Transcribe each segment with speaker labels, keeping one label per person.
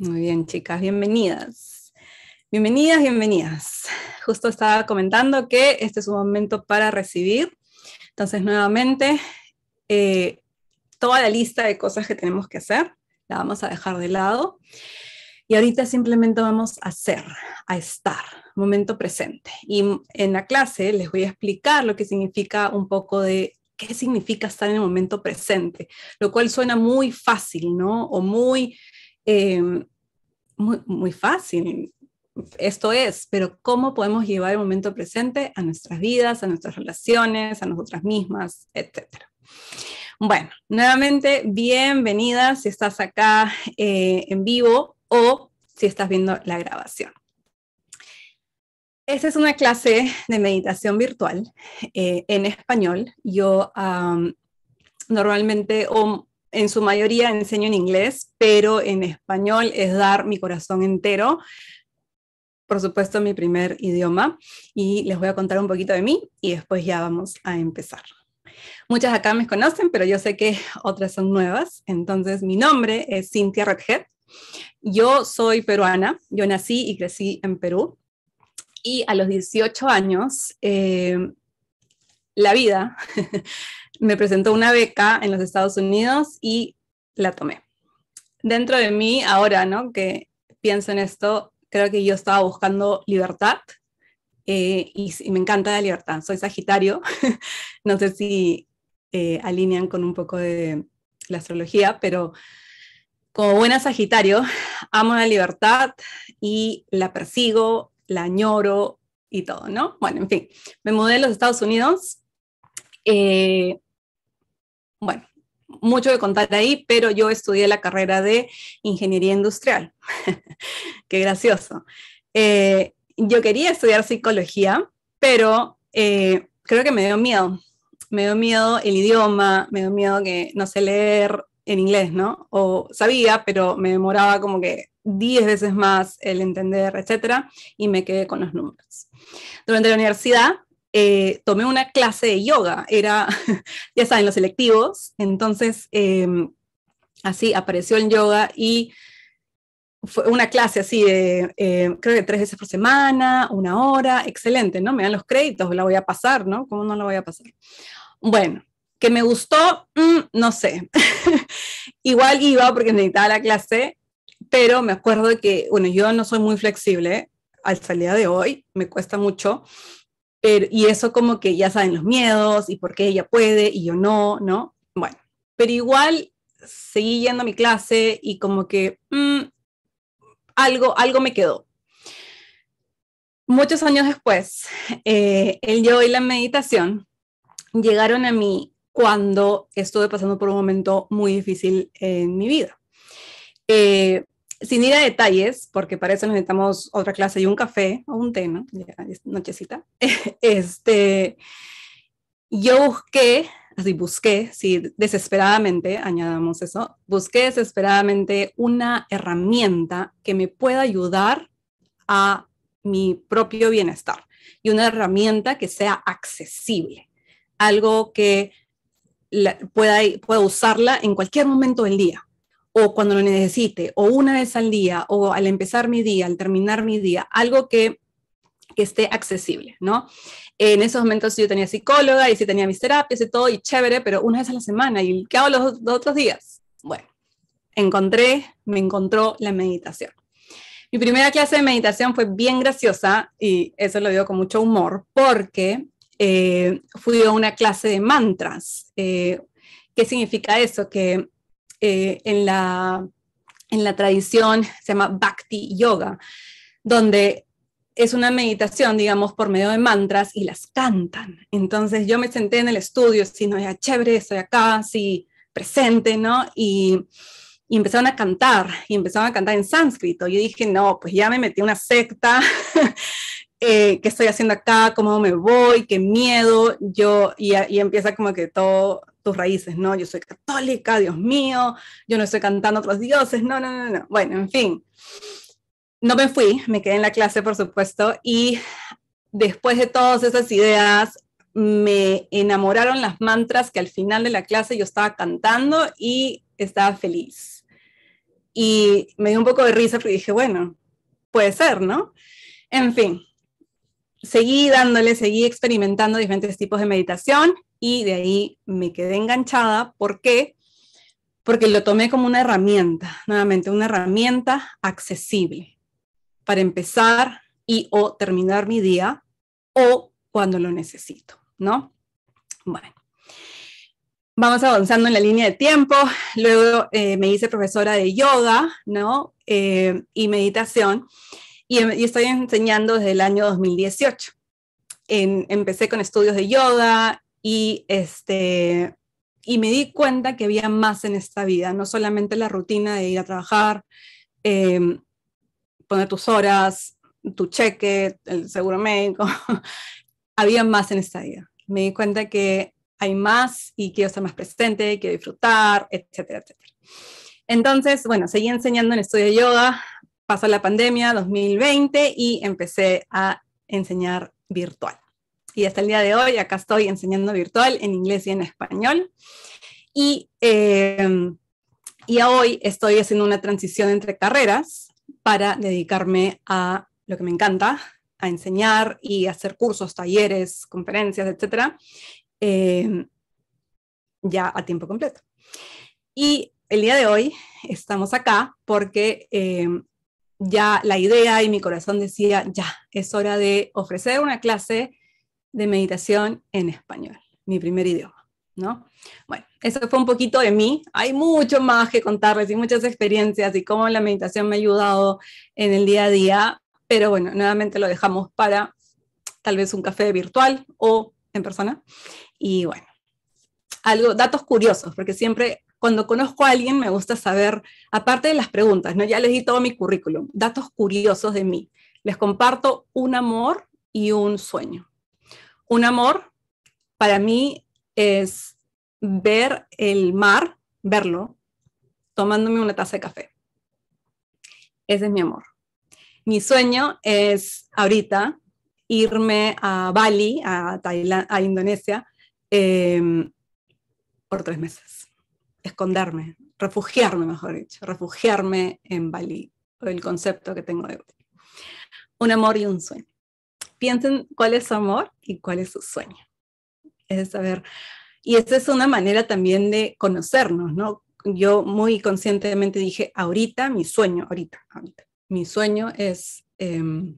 Speaker 1: Muy bien, chicas,
Speaker 2: bienvenidas. Bienvenidas, bienvenidas. Justo estaba comentando que este es un momento para recibir. Entonces, nuevamente, eh, toda la lista de cosas que tenemos que hacer la vamos a dejar de lado. Y ahorita simplemente vamos a ser, a estar, momento presente. Y en la clase les voy a explicar lo que significa un poco de qué significa estar en el momento presente, lo cual suena muy fácil, ¿no? O muy eh, muy, fácil, esto es, pero cómo podemos llevar el momento presente a nuestras vidas, a nuestras relaciones, a nosotras mismas, etcétera. Bueno, nuevamente, bienvenida si estás acá eh, en vivo o si estás viendo la grabación. Esta es una clase de meditación virtual eh, en español. Yo normalmente, o en su mayoría enseño en inglés, pero en español es dar mi corazón entero. Por supuesto, mi primer idioma. Y les voy a contar un poquito de mí y después ya vamos a empezar. Muchas acá me conocen, pero yo sé que otras son nuevas. Entonces, mi nombre es Cynthia Redhead. Yo soy peruana. Yo nací y crecí en Perú. Y a los 18 años, eh, la vida me presentó una beca en los Estados Unidos y la tomé. Dentro de mí, ahora, ¿no? Que pienso en esto, creo que yo estaba buscando libertad eh, y, me encanta la libertad. Soy Sagitario, no sé si eh, alinean con un poco de la astrología, pero como buena Sagitario, amo la libertad y la persigo, la añoro y todo, ¿no? Bueno, en fin, me mudé a los Estados Unidos eh, bueno, mucho que contar ahí, pero yo estudié la carrera de ingeniería industrial. Qué gracioso. Eh, yo quería estudiar psicología, pero eh, creo que me dio miedo. Me dio miedo el idioma, me dio miedo que no sé leer en inglés, ¿no? O sabía, pero me demoraba como que 10 veces más el entender, etcétera, y me quedé con los números. Durante la universidad eh, tomé una clase de yoga, era, ya saben, los selectivos, entonces em, así apareció el yoga y fue una clase así de, eh, creo que tres veces por semana, una hora, excelente, ¿no? Me dan los créditos, la voy a pasar, ¿no? ¿Cómo no la voy a pasar? Bueno, que me gustó, mm, no sé. Igual iba porque necesitaba la clase, pero me acuerdo que, bueno, yo no soy muy flexible, al día de hoy, me cuesta mucho y eso como que ya saben los miedos y por qué ella puede y yo no, ¿no? Bueno, pero igual seguí yendo a mi clase y como que mm, algo, algo me quedó. Muchos años después, eh, el yo y la meditación llegaron a mí cuando estuve pasando por un momento muy difícil en mi vida. Eh, sin ir a detalles, porque para eso necesitamos otra clase y un café o un té, ¿no? nochecita. Este, yo busqué, así busqué, sí, desesperadamente, añadamos eso, busqué desesperadamente una herramienta que me pueda ayudar a mi propio bienestar y una herramienta que sea accesible, algo que pueda usarla en cualquier momento del día o cuando lo necesite, o una vez al día, o al empezar mi día, al terminar mi día, algo que, esté accesible, ¿no? En esos momentos yo tenía psicóloga y sí tenía mis terapias y todo, y chévere, pero una vez a la semana, ¿y qué hago los, otros días? Bueno, encontré, me encontró la meditación. Mi primera clase de meditación fue bien graciosa, y eso lo digo con mucho humor, porque eh, fui a una clase de mantras. Eh, ¿Qué significa eso? Que eh, en, la, en la tradición, se llama Bhakti Yoga, donde es una meditación, digamos, por medio de mantras y las cantan. Entonces yo me senté en el estudio, si no, ya chévere, estoy acá, sí, presente, ¿no? Y, empezaron a cantar, y empezaron a cantar en sánscrito. Yo dije, no, pues ya me metí a una secta. Eh, qué estoy haciendo acá, cómo me voy, qué miedo, yo, y, y, empieza como que todo, raíces, ¿no? Yo soy católica, Dios mío, yo no estoy cantando otros dioses, no, no, no, Bueno, en fin. No me fui, me quedé en la clase, por supuesto, y después de todas esas ideas, me enamoraron las mantras que al final de la clase yo estaba cantando y estaba feliz. Y me dio un poco de risa, porque dije, bueno, puede ser, ¿no? En fin, seguí dándole, seguí experimentando diferentes tipos de meditación y de ahí me quedé enganchada. ¿Por qué? Porque lo tomé como una herramienta, nuevamente, una herramienta accesible para empezar y o terminar mi día o cuando lo necesito, ¿no? Bueno. Vamos avanzando en la línea de tiempo. Luego eh, me hice profesora de yoga, ¿no? Eh, y meditación. Em, y, estoy enseñando desde el año 2018. empecé con estudios de yoga y, este, y me di cuenta que había más en esta vida, no solamente la rutina de ir a trabajar, em, poner tus horas, tu cheque, el seguro médico, había más en esta vida. Me di cuenta que hay más y quiero ser más presente, quiero disfrutar, etcétera, etcétera. Entonces, bueno, seguí enseñando en estudio de yoga pasó la pandemia 2020 y empecé a enseñar virtual. Y hasta el día de hoy acá estoy enseñando virtual en inglés y en español. Y, em, y hoy estoy haciendo una transición entre carreras para dedicarme a lo que me encanta, a enseñar y hacer cursos, talleres, conferencias, etcétera, em, ya a tiempo completo. Y el día de hoy estamos acá porque em, ya la idea y mi corazón decía, ya, es hora de ofrecer una clase de meditación en español, mi primer idioma. ¿No? Bueno, eso fue un poquito de mí. Hay mucho más que contarles y muchas experiencias y cómo la meditación me ha ayudado en el día a día, pero bueno, nuevamente lo dejamos para tal vez un café virtual o en persona. Y bueno, algo, datos curiosos, porque siempre cuando conozco a alguien me gusta saber, aparte de las preguntas, ya les di todo mi currículum, datos curiosos de mí. Les comparto un amor y un sueño. Un amor para mí es ver el mar, verlo, tomándome una taza de café. Ese es mi amor. Mi sueño es ahorita irme a Bali, a, Indonesia, em, por tres meses esconderme, refugiarme, mejor dicho, refugiarme en Bali, el concepto que tengo de Un amor y un sueño. Piensen cuál es su amor y cuál es su sueño. Es saber. Y esa es una manera también de conocernos, ¿no? Yo muy conscientemente dije, ahorita mi sueño, ahorita, ahorita. Mi sueño es em,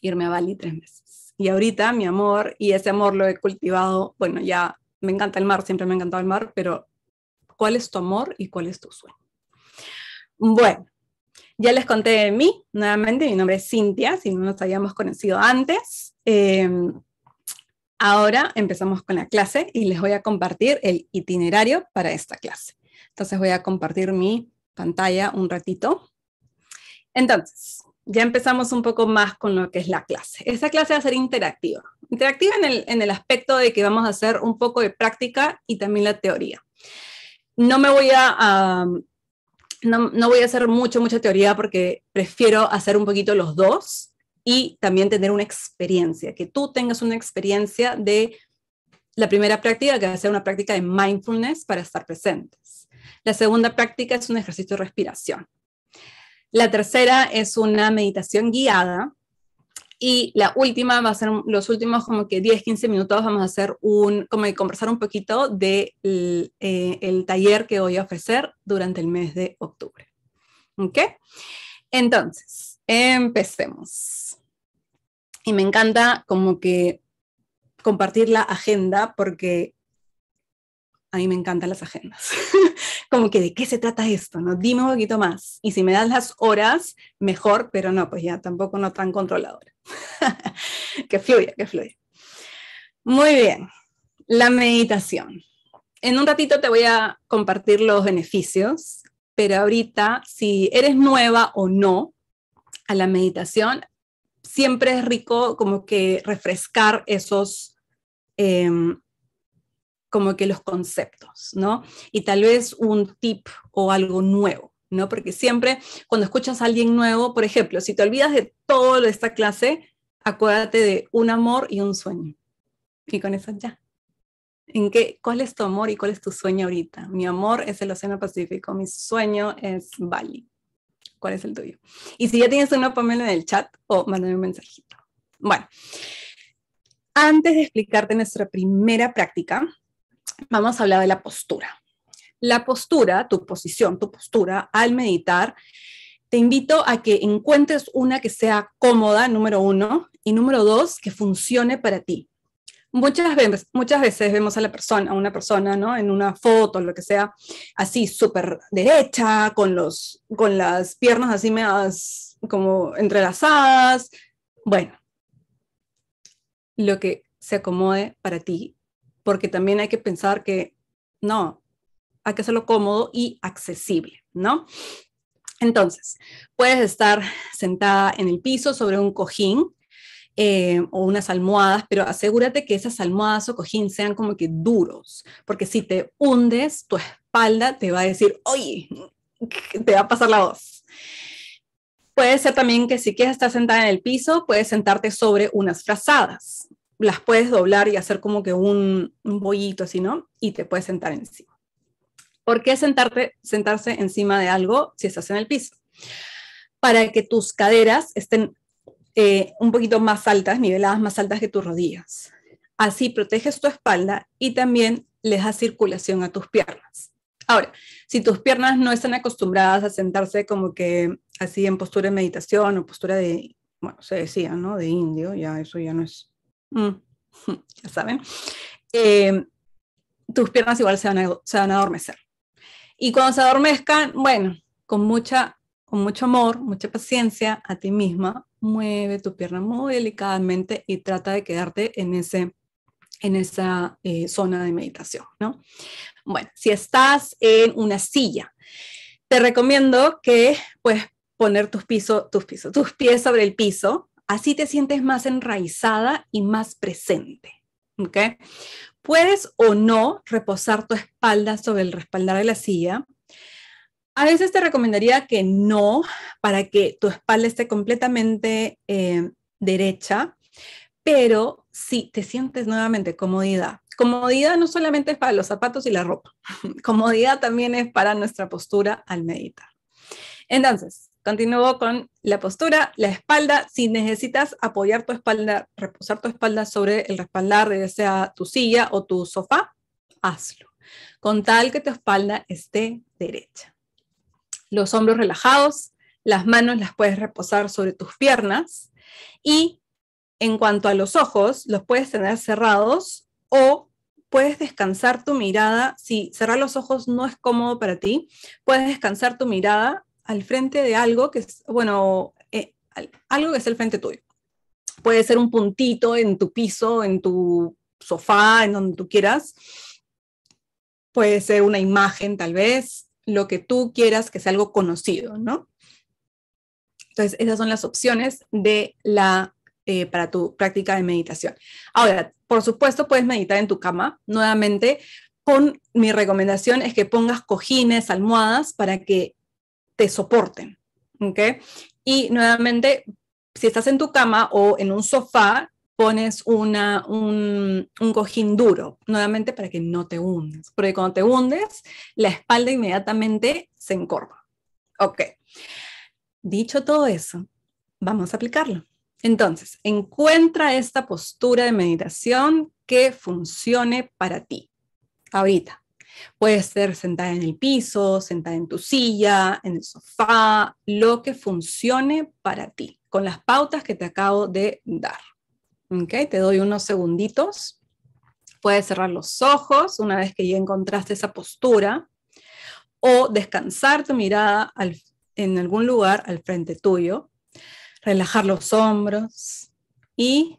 Speaker 2: irme a Bali tres meses. Y ahorita mi amor, y ese amor lo he cultivado, bueno, ya me encanta el mar, siempre me ha encantado el mar, pero cuál es tu amor y cuál es tu sueño. Bueno, ya les conté de mí, nuevamente, mi nombre es Cintia, si no nos habíamos conocido antes. Em, ahora empezamos con la clase y les voy a compartir el itinerario para esta clase. Entonces voy a compartir mi pantalla un ratito. Entonces, ya empezamos un poco más con lo que es la clase. Esta clase va a ser interactiva. Interactiva en el, en el aspecto de que vamos a hacer un poco de práctica y también la teoría no me voy a, no, voy a hacer mucho, mucha teoría porque prefiero hacer un poquito los dos y también tener una experiencia, que tú tengas una experiencia de la primera práctica, que va a ser una práctica de mindfulness para estar presentes. La segunda práctica es un ejercicio de respiración. La tercera es una meditación guiada y la última va a ser, los últimos como que 10, 15 minutos vamos a hacer un, como que conversar un poquito del de eh, el taller que voy a ofrecer durante el mes de octubre. ¿Ok? Entonces, empecemos. Y me encanta como que compartir la agenda porque a mí me encantan las agendas. como que de qué se trata esto, ¿no? Dime un poquito más. Y si me das las horas, mejor, pero no, pues ya tampoco no tan controladora. que fluya, que fluya. Muy bien, la meditación. En un ratito te voy a compartir los beneficios, pero ahorita, si eres nueva o no a la meditación, siempre es rico como que refrescar esos, em, como que los conceptos, ¿no? Y tal vez un tip o algo nuevo. ¿no? Porque siempre cuando escuchas a alguien nuevo, por ejemplo, si te olvidas de todo de esta clase, acuérdate de un amor y un sueño. Y con eso ya. ¿En qué, ¿Cuál es tu amor y cuál es tu sueño ahorita? Mi amor es el Océano Pacífico, mi sueño es Bali. ¿Cuál es el tuyo? Y si ya tienes uno, ponmelo en el chat, o mándame un mensajito. Bueno, antes de explicarte nuestra primera práctica, vamos a hablar de la postura la postura, tu posición, tu postura al meditar, te invito a que encuentres una que sea cómoda, número uno, y número dos, que funcione para ti. Muchas veces, vemos a la persona, a una persona, ¿no? En una foto, lo que sea, así súper derecha, con, los, con las piernas así más como entrelazadas. Bueno, lo que se acomode para ti, porque también hay que pensar que no, hay que hacerlo cómodo y accesible, ¿no? Entonces, puedes estar sentada en el piso sobre un cojín eh, o unas almohadas, pero asegúrate que esas almohadas o cojín sean como que duros, porque si te hundes, tu espalda te va a decir, oye, te va a pasar la voz. Puede ser también que si quieres estar sentada en el piso, puedes sentarte sobre unas frazadas. Las puedes doblar y hacer como que un, un bollito así, ¿no? Y te puedes sentar encima. ¿Por qué sentarte, sentarse encima de algo si estás en el piso? Para que tus caderas estén eh, un poquito más altas, niveladas más altas que tus rodillas. Así proteges tu espalda y también les da circulación a tus piernas. Ahora, si tus piernas no están acostumbradas a sentarse como que así en postura de meditación o postura de, bueno, se decía, ¿no? De indio, ya eso ya no es, mm, ya saben, eh, tus piernas igual se se van a adormecer. Y cuando se adormezcan, bueno, con, mucha, con mucho amor, mucha paciencia a ti misma, mueve tu pierna muy delicadamente y trata de quedarte en, ese, en esa eh, zona de meditación, ¿no? Bueno, si estás en una silla, te recomiendo que pues poner tus, pisos, tus, pisos, tus pies sobre el piso, así te sientes más enraizada y más presente. ¿ok?, Puedes o no reposar tu espalda sobre el respaldar de la silla. A veces te recomendaría que no, para que tu espalda esté completamente eh, derecha, pero si te sientes nuevamente comodidad, comodidad no solamente es para los zapatos y la ropa, comodidad también es para nuestra postura al meditar. Entonces, Continúo con la postura, la espalda. Si necesitas apoyar tu espalda, reposar tu espalda sobre el respaldar, de sea tu silla o tu sofá, hazlo. Con tal que tu espalda esté derecha. Los hombros relajados, las manos las puedes reposar sobre tus piernas y en cuanto a los ojos, los puedes tener cerrados o puedes descansar tu mirada. Si cerrar los ojos no es cómodo para ti, puedes descansar tu mirada al frente de algo que es, bueno, eh, algo que es el frente tuyo. Puede ser un puntito en tu piso, en tu sofá, en donde tú quieras. Puede ser una imagen, tal vez, lo que tú quieras que sea algo conocido, ¿no? Entonces, esas son las opciones de la, eh, para tu práctica de meditación. Ahora, por supuesto, puedes meditar en tu cama. Nuevamente, con mi recomendación es que pongas cojines, almohadas, para que te soporten. ¿ok? Y nuevamente, si estás en tu cama o en un sofá, pones una, un, un, cojín duro, nuevamente para que no te hundas, porque cuando te hundes, la espalda inmediatamente se encorva. Ok. Dicho todo eso, vamos a aplicarlo. Entonces, encuentra esta postura de meditación que funcione para ti, ahorita, Puede ser sentada en el piso, sentada en tu silla, en el sofá, lo que funcione para ti, con las pautas que te acabo de dar. Te doy unos segunditos. Puedes cerrar los ojos una vez que ya encontraste esa postura o descansar tu mirada en algún lugar al frente tuyo, relajar los hombros y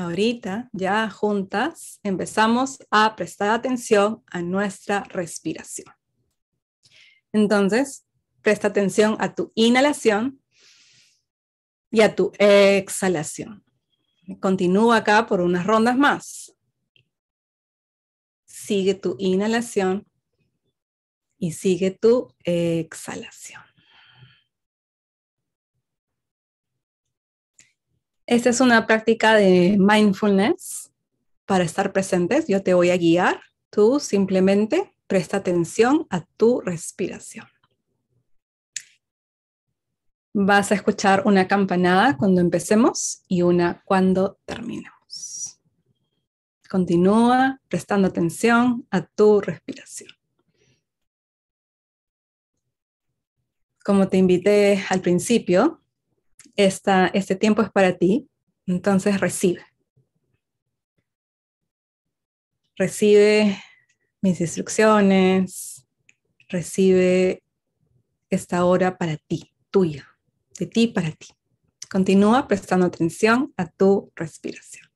Speaker 2: Ahorita ya juntas empezamos a prestar atención a nuestra respiración. Entonces, presta atención a tu inhalación y a tu exhalación. Continúa acá por unas rondas más. Sigue tu inhalación y sigue tu exhalación. Esta es una práctica de mindfulness para estar presentes. Yo te voy a guiar. Tú simplemente presta atención a tu respiración. Vas a escuchar una campanada cuando empecemos y una cuando terminemos. Continúa prestando atención a tu respiración. Como te invité al principio, este tiempo es para ti, entonces recibe. Recibe mis instrucciones, recibe esta hora para ti, tuya, de ti para ti. Continúa prestando atención a tu respiración.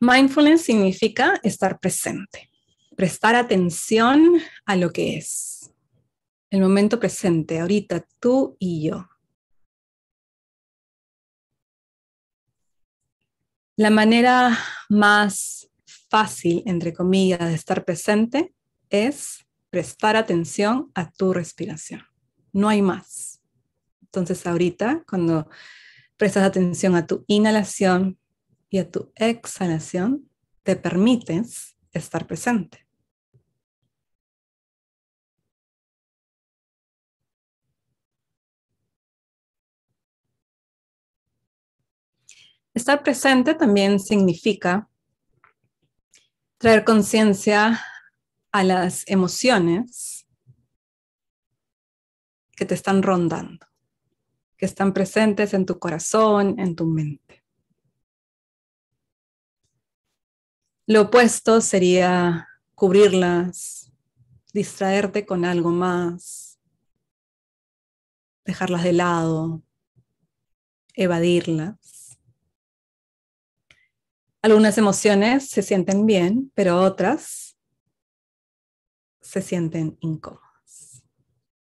Speaker 2: Mindfulness significa estar presente, prestar atención a lo que es, el momento presente, ahorita tú y yo.
Speaker 1: La manera
Speaker 2: más fácil, entre comillas, de estar presente es prestar atención a tu respiración. No hay más. Entonces ahorita, cuando prestas atención a tu inhalación, y a tu exhalación te permites estar presente. Estar presente también significa traer conciencia a las emociones que te están rondando, que están presentes en tu corazón, en tu mente. Lo opuesto sería cubrirlas, distraerte con algo más, dejarlas de lado,
Speaker 1: evadirlas.
Speaker 2: Algunas emociones se sienten bien, pero otras se sienten incómodas.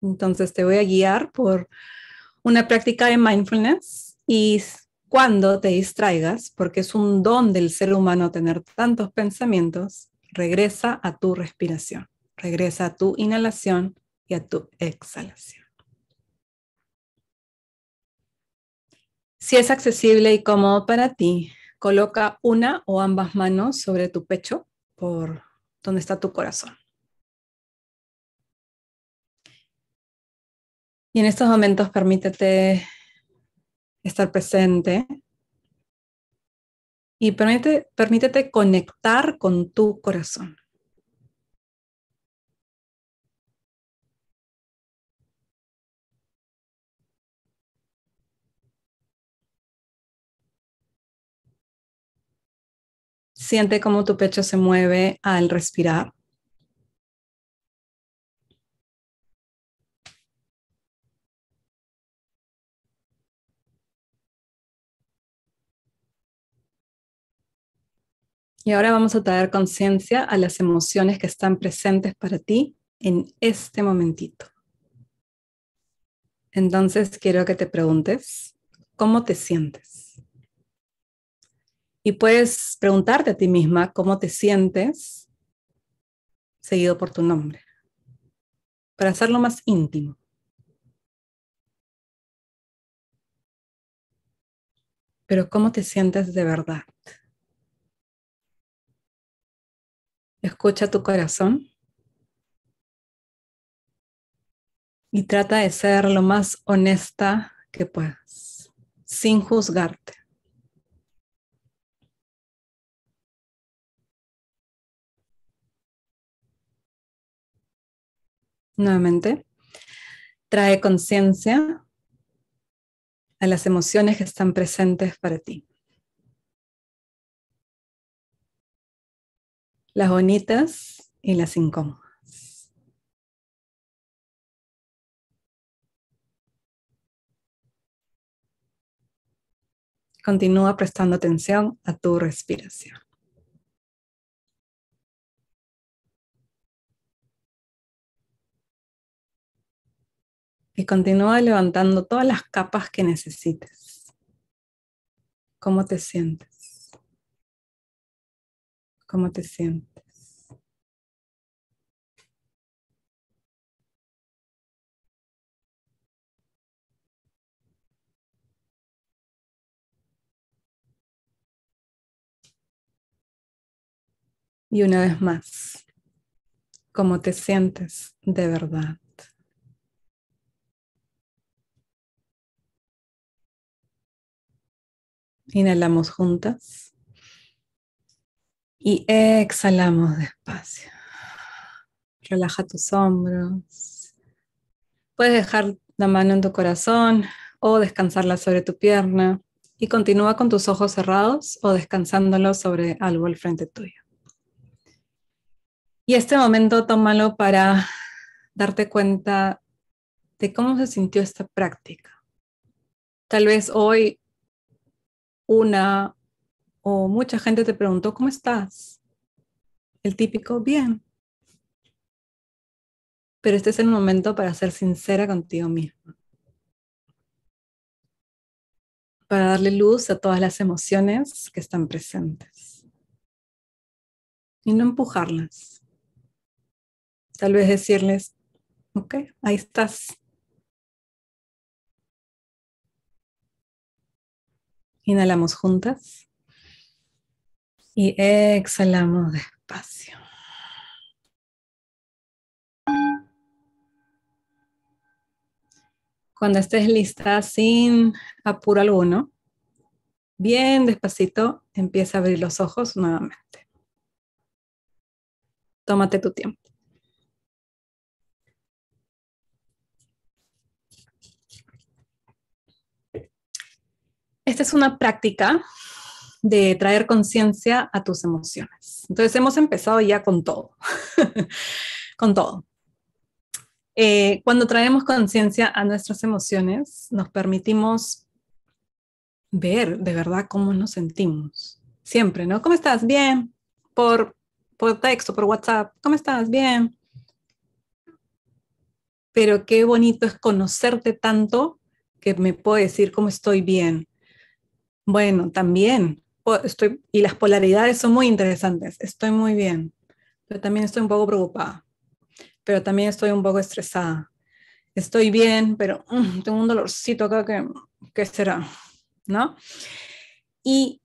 Speaker 2: Entonces te voy a guiar por una práctica de mindfulness y cuando te distraigas, porque es un don del ser humano tener tantos pensamientos, regresa a tu respiración, regresa a tu inhalación y a tu exhalación. Si es accesible y cómodo para ti, coloca una o ambas manos sobre tu pecho por donde está tu corazón.
Speaker 1: Y en estos momentos permítete estar presente. Y permítete, permítete conectar con tu corazón. Siente cómo tu pecho se mueve al respirar.
Speaker 2: Y ahora vamos a traer conciencia a las emociones que están presentes para ti en este momentito. Entonces quiero que te preguntes, ¿cómo te sientes? Y puedes preguntarte a ti misma cómo te sientes seguido por tu nombre, para hacerlo más íntimo.
Speaker 1: Pero ¿cómo te sientes de verdad? Escucha tu corazón. Y trata de ser lo más honesta que puedas, sin juzgarte.
Speaker 2: Nuevamente, trae conciencia a las emociones que están presentes para ti.
Speaker 1: las bonitas y las incómodas. Continúa prestando atención a tu respiración. Y continúa levantando todas las capas que necesites. ¿Cómo te sientes? cómo te sientes. Y una vez más, cómo te sientes de verdad. Inhalamos juntas.
Speaker 2: Y exhalamos despacio. Relaja tus hombros. Puedes dejar la mano en tu corazón o descansarla sobre tu pierna y continúa con tus ojos cerrados o descansándolos sobre algo al frente tuyo. Y este momento tómalo para darte cuenta de cómo se sintió esta práctica. Tal vez hoy una o mucha gente te preguntó, ¿cómo estás? El típico, bien.
Speaker 1: Pero este es el momento para ser sincera contigo misma. Para darle luz a todas las emociones que están presentes. Y no empujarlas. Tal vez decirles, ok, ahí estás, Inhalamos juntas. Y exhalamos despacio.
Speaker 2: Cuando estés lista, sin apuro alguno, bien despacito, empieza a abrir los ojos nuevamente. Tómate tu tiempo. Esta es una práctica de traer conciencia a tus emociones. Entonces hemos empezado ya con todo, con todo. Eh, cuando traemos conciencia a nuestras emociones, nos permitimos ver de verdad cómo nos sentimos. Siempre, ¿no? ¿Cómo estás? Bien. Por, por texto, por WhatsApp. ¿Cómo estás? Bien. Pero qué bonito es conocerte tanto que me puedo decir cómo estoy bien. Bueno, también estoy, y las polaridades son muy interesantes. Estoy muy bien, pero también estoy un poco preocupada, pero también estoy un poco estresada. Estoy bien, pero mm, tengo un dolorcito acá que, ¿qué será? ¿No? Y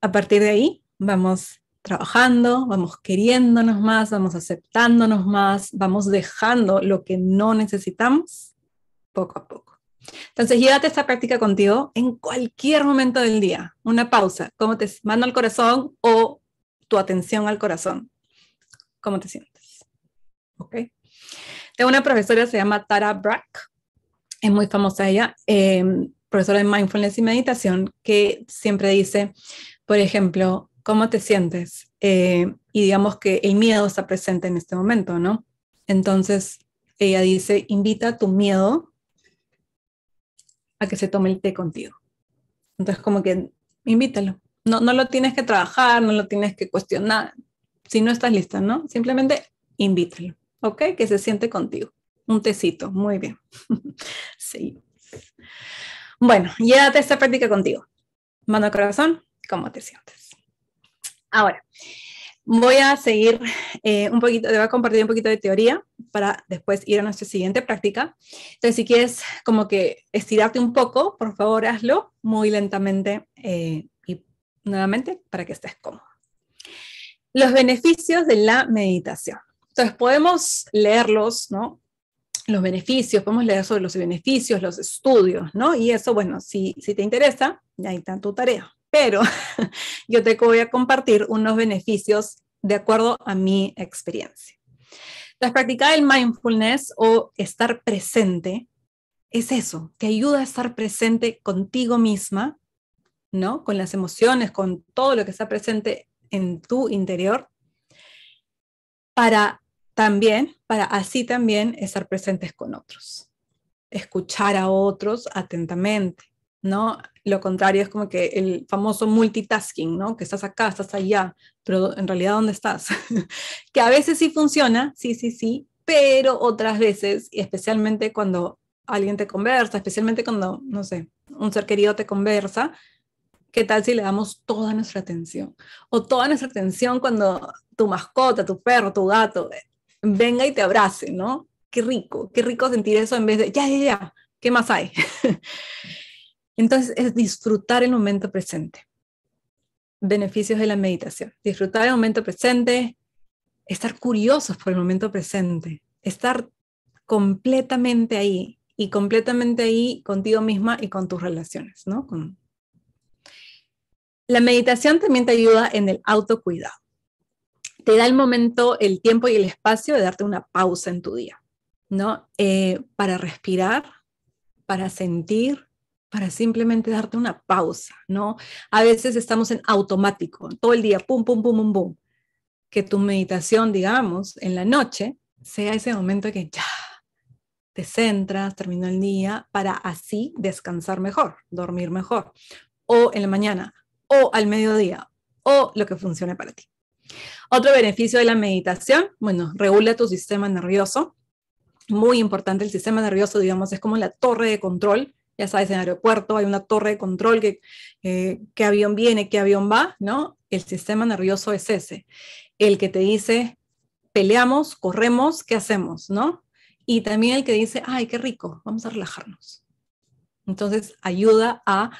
Speaker 2: a partir de ahí vamos trabajando, vamos queriéndonos más, vamos aceptándonos más, vamos dejando lo que no necesitamos poco a poco. Entonces, llévate esta práctica contigo en cualquier momento del día. Una pausa, cómo te mando al corazón o tu atención al corazón. ¿Cómo te sientes? ¿Ok? Tengo una profesora se llama Tara Brack. Es muy famosa ella, em, profesora de mindfulness y meditación, que siempre dice, por ejemplo, ¿cómo te sientes? Eh, y digamos que el miedo está presente en este momento, ¿no? Entonces, ella dice, invita tu miedo a que se tome el té contigo. Entonces, como que invítalo. No, no lo tienes que trabajar, no lo tienes que cuestionar. Si no estás lista, ¿no? Simplemente invítalo, ¿ok? Que se siente contigo. Un tecito, muy bien. sí. Bueno, llévate esta práctica contigo. Mano al corazón, ¿cómo te sientes? Ahora, Voy a seguir eh, un poquito, te voy a compartir un poquito de teoría para después ir a nuestra siguiente práctica. Entonces, si quieres como que estirarte un poco, por favor hazlo muy lentamente eh, y nuevamente para que estés cómodo. Los beneficios de la meditación. Entonces, podemos leerlos, ¿no? Los beneficios, podemos leer sobre los beneficios, los estudios, ¿no? Y eso, bueno, si, te interesa, ya está tu tarea pero yo te voy a compartir unos beneficios de acuerdo a mi experiencia. Las prácticas del mindfulness o estar presente es eso, te ayuda a estar presente contigo misma, ¿no? Con las emociones, con todo lo que está presente en tu interior, para también, para así también estar presentes con otros, escuchar a otros atentamente, ¿no? Lo contrario es como que el famoso multitasking, ¿no? Que estás acá, estás allá, pero en realidad ¿dónde estás? que a veces sí funciona, sí, sí, sí, pero otras veces, y especialmente cuando alguien te conversa, especialmente cuando, no sé, un ser querido te conversa, ¿qué tal si le damos toda nuestra atención? O toda nuestra atención cuando tu mascota, tu perro, tu gato eh, venga y te abrace, ¿no? Qué rico, qué rico sentir eso en vez de, ya, ya, ya, ¿qué más hay? Entonces es disfrutar el momento presente. Beneficios de la meditación. Disfrutar el momento presente, estar curiosos por el momento presente, estar completamente ahí y completamente ahí contigo misma y con tus relaciones, ¿no? La meditación también te ayuda en el autocuidado. Te da el momento, el tiempo y el espacio de darte una pausa en tu día, ¿no? Eh, para respirar, para sentir, para simplemente darte una pausa, ¿no? A veces estamos en automático, todo el día, pum, pum, pum, pum, pum. Que tu meditación, digamos, en la noche, sea ese momento que ya te centras, terminó el día, para así descansar mejor, dormir mejor, o en la mañana, o al mediodía, o lo que funcione para ti. Otro beneficio de la meditación, bueno, regula tu sistema nervioso. Muy importante, el sistema nervioso, digamos, es como la torre de control ya sabes, en el aeropuerto hay una torre de control que eh, qué avión viene, qué avión va, ¿no? El sistema nervioso es ese, el que te dice, peleamos, corremos, ¿qué hacemos, ¿no? Y también el que dice, ay, qué rico, vamos a relajarnos. Entonces, ayuda a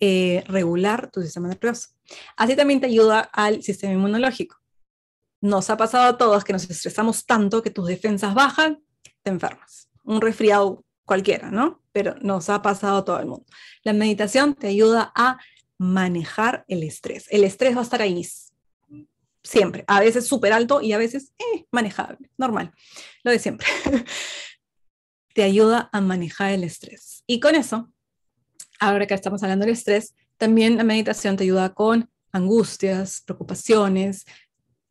Speaker 2: eh, regular tu sistema nervioso. Así también te ayuda al sistema inmunológico. Nos ha pasado a todos que nos estresamos tanto que tus defensas bajan, te enfermas. Un resfriado cualquiera, ¿no? Pero nos ha pasado a todo el mundo. La meditación te ayuda a manejar el estrés. El estrés va a estar ahí siempre, a veces súper alto y a veces eh, manejable, normal, lo de siempre. te ayuda a manejar el estrés. Y con eso, ahora que estamos hablando del estrés, también la meditación te ayuda con angustias, preocupaciones,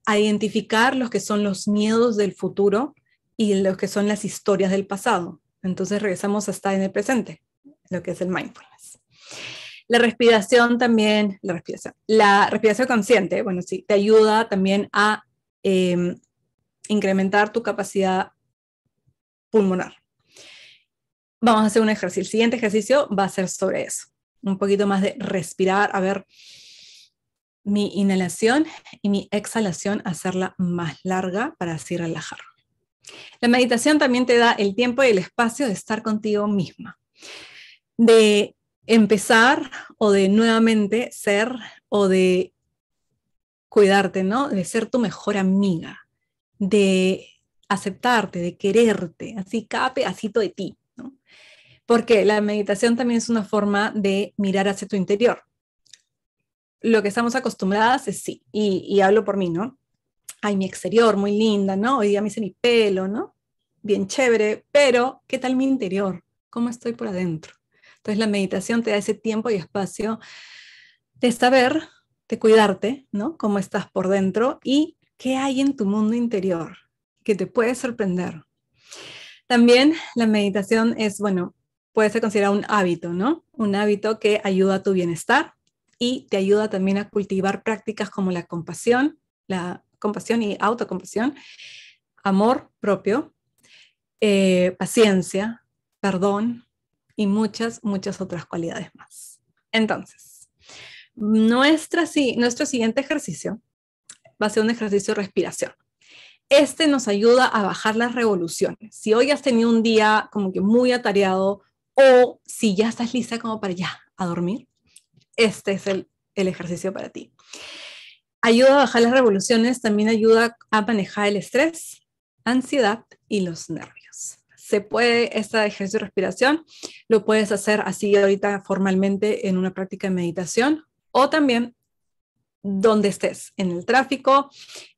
Speaker 2: a identificar los que son los miedos del futuro y los que son las historias del pasado. Entonces regresamos hasta en el presente, lo que es el mindfulness. La respiración también, la respiración, la respiración consciente, bueno, sí, te ayuda también a em, incrementar tu capacidad pulmonar. Vamos a hacer un ejercicio. El siguiente ejercicio va a ser sobre eso. Un poquito más de respirar, a ver mi inhalación y mi exhalación, hacerla más larga para así relajar. La meditación también te da el tiempo y el espacio de estar contigo misma, de empezar o de nuevamente ser o de cuidarte, ¿no? De ser tu mejor amiga, de aceptarte, de quererte, así cada pedacito de ti, ¿no? Porque la meditación también es una forma de mirar hacia tu interior. Lo que estamos acostumbradas es sí, y, y hablo por mí, ¿no? ay, mi exterior, muy linda, ¿no? Hoy día me hice mi pelo, ¿no? Bien chévere, pero ¿qué tal mi interior? ¿Cómo estoy por adentro? Entonces la meditación te da ese tiempo y espacio de saber, de cuidarte, ¿no? Cómo estás por dentro y qué hay en tu mundo interior que te puede sorprender. También la meditación es, bueno, puede ser considerada un hábito, ¿no? Un hábito que ayuda a tu bienestar y te ayuda también a cultivar prácticas como la compasión, la compasión y autocompasión, amor propio, eh, paciencia, perdón y muchas, muchas otras cualidades más. Entonces, nuestra, si, nuestro siguiente ejercicio va a ser un ejercicio de respiración. Este nos ayuda a bajar las revoluciones. Si hoy has tenido un día como que muy atareado o si ya estás lista como para ya a dormir, este es el ejercicio para ti ayuda a bajar las revoluciones, también ayuda a manejar el estrés, ansiedad y los nervios. Se puede este ejercicio de respiración, lo puedes hacer así ahorita formalmente en una práctica de meditación o también donde estés, en el tráfico,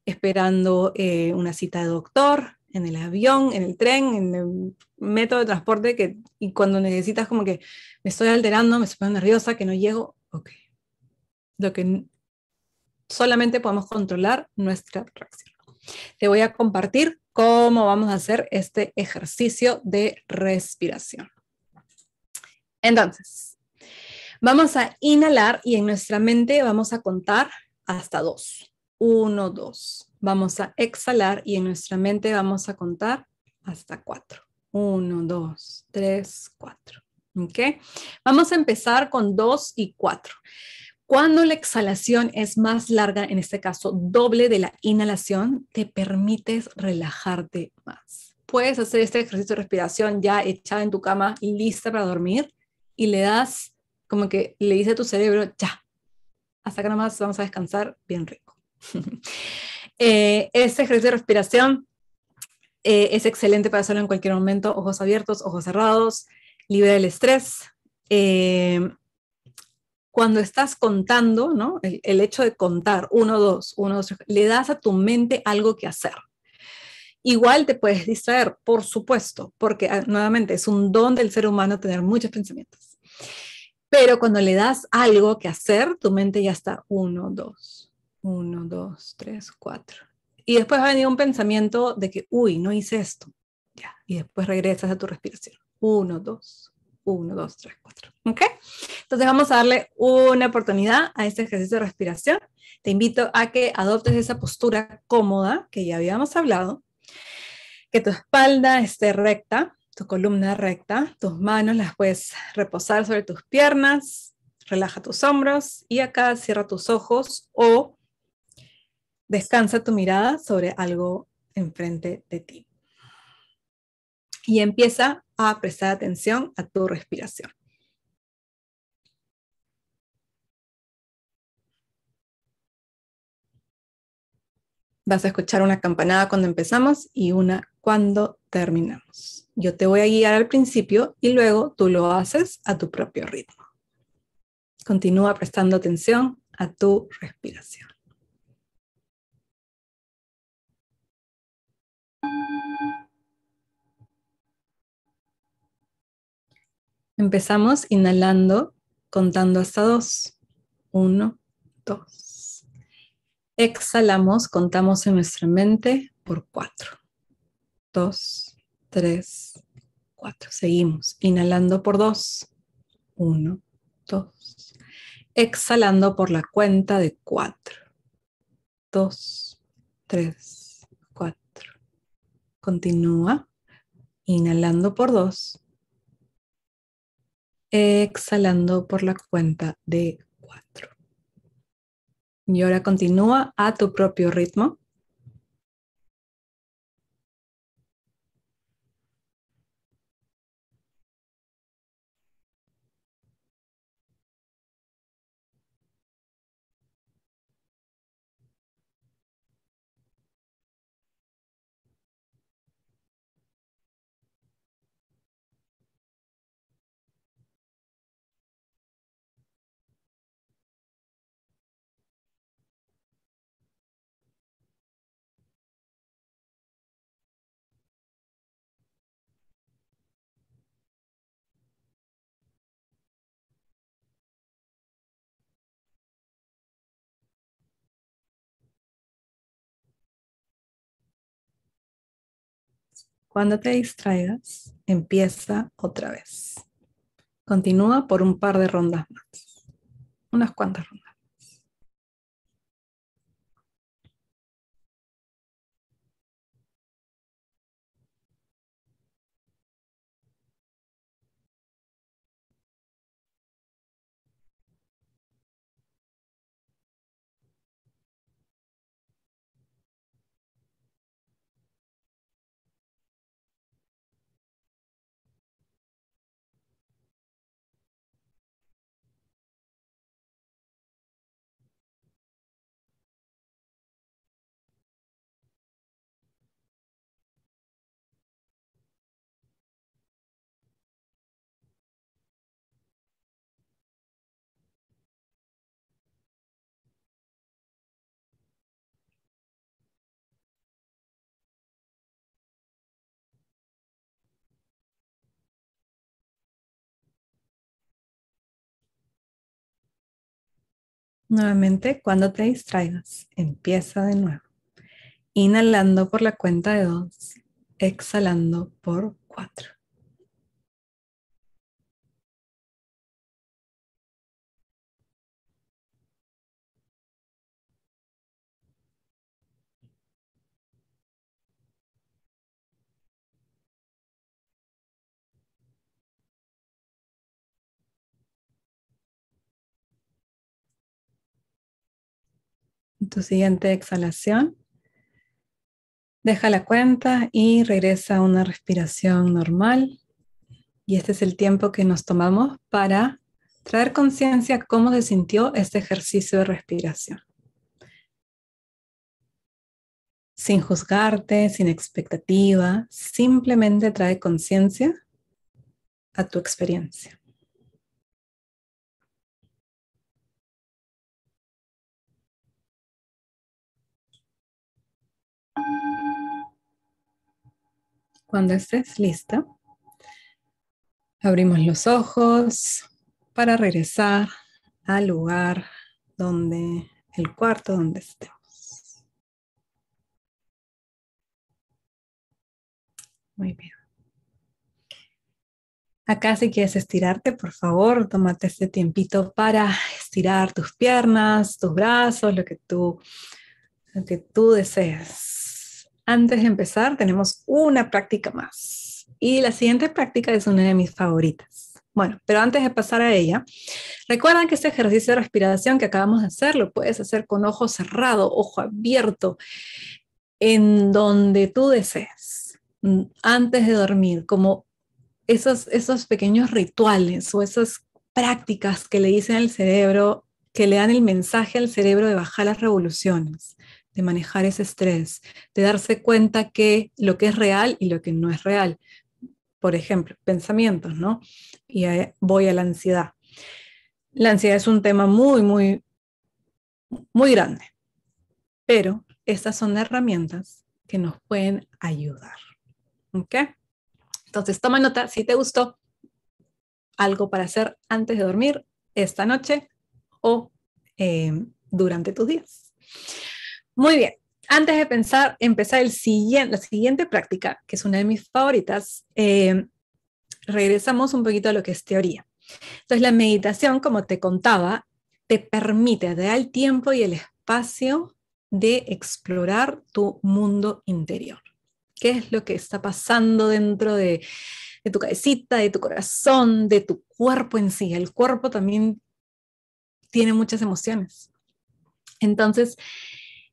Speaker 2: esperando eh, una cita de doctor, en el avión, en el tren, en el método de transporte, que, y cuando necesitas como que me estoy alterando, me estoy nerviosa, que no llego, ok. Lo que solamente podemos controlar nuestra reacción. Te voy a compartir cómo vamos a hacer este ejercicio de respiración. Entonces, vamos a inhalar y en nuestra mente vamos a contar hasta dos. Uno, dos. Vamos a exhalar y en nuestra mente vamos a contar hasta cuatro. Uno, dos, tres, cuatro. ¿Ok? Vamos a empezar con dos y cuatro. Cuando la exhalación es más larga, en este caso doble de la inhalación, te permites relajarte más. Puedes hacer este ejercicio de respiración ya echada en tu cama, lista para dormir, y le das como que le dice a tu cerebro, ya, hasta acá nomás vamos a descansar bien rico. Eh, este ejercicio de respiración eh, es excelente para hacerlo en cualquier momento, ojos abiertos, ojos cerrados, libre del estrés. Eh, cuando estás contando, El, hecho de contar, uno, dos, uno, dos, le das a tu mente algo que hacer. Igual te puedes distraer, por supuesto, porque ah, nuevamente es un don del ser humano tener muchos pensamientos. Pero cuando le das algo que hacer, tu mente ya está uno, dos, uno, dos, tres, cuatro. Y después ha venido un pensamiento de que, uy, no hice esto. Ya. Y después regresas a tu respiración. Uno, dos, uno, dos, tres, cuatro. ¿Ok? Entonces vamos a darle una oportunidad a este ejercicio de respiración. Te invito a que adoptes esa postura cómoda que ya habíamos hablado, que tu espalda esté recta, tu columna recta, tus manos las puedes reposar sobre tus piernas, relaja tus hombros y acá cierra tus ojos o descansa tu mirada sobre algo enfrente de ti y empieza a prestar atención a tu respiración. Vas a escuchar una campanada cuando empezamos y una cuando terminamos. Yo te voy a guiar al principio y luego tú lo haces a tu propio ritmo. Continúa prestando atención a tu respiración. Empezamos inhalando, contando hasta dos. Uno, dos. Exhalamos, contamos en nuestra mente por cuatro. Dos, tres, cuatro. Seguimos. Inhalando por dos. Uno, dos. Exhalando por la cuenta de cuatro. Dos, tres, cuatro. Continúa. Inhalando por dos. Exhalando por la cuenta de cuatro. Y ahora
Speaker 1: continúa a tu propio ritmo.
Speaker 2: Cuando te distraigas, empieza otra vez. Continúa por un par de rondas más. Unas cuantas rondas.
Speaker 1: Nuevamente, cuando te distraigas, empieza de nuevo. Inhalando por la cuenta de dos, exhalando por cuatro. tu
Speaker 2: siguiente exhalación, deja la cuenta y regresa a una respiración normal. Y este es el tiempo que nos tomamos para traer conciencia cómo se sintió este ejercicio de respiración. Sin juzgarte, sin expectativa, simplemente trae conciencia a tu experiencia. Cuando estés lista, abrimos los ojos para regresar al lugar donde, el cuarto donde
Speaker 1: estemos.
Speaker 2: Muy bien. Acá si quieres estirarte, por favor, tómate este tiempito para estirar tus piernas, tus brazos, lo que tú, lo que tú deseas antes de empezar, tenemos una práctica más. Y la siguiente práctica es una de mis favoritas. Bueno, pero antes de pasar a ella, recuerdan que este ejercicio de respiración que acabamos de hacer lo puedes hacer con ojo cerrado, ojo abierto, en donde tú desees, antes de dormir, como esos, esos pequeños rituales o esas prácticas que le dicen al cerebro, que le dan el mensaje al cerebro de bajar las revoluciones de manejar ese estrés, de darse cuenta que lo que es real y lo que no es real. Por ejemplo, pensamientos, ¿no? Y voy a la ansiedad. La ansiedad es un tema muy, muy, muy grande, pero estas son herramientas que nos pueden ayudar. ¿Ok? Entonces, toma nota si te gustó algo para hacer antes de dormir esta noche o eh, durante tus días. Muy bien. Antes de pensar, empezar la siguiente práctica, que es una de mis favoritas, eh, regresamos un poquito a lo que es teoría. Entonces, la meditación, como te contaba, te permite, te da el tiempo y el espacio de explorar tu mundo interior. ¿Qué es lo que está pasando dentro de, de tu cabecita, de tu corazón, de tu cuerpo en sí? El cuerpo también tiene muchas emociones. Entonces,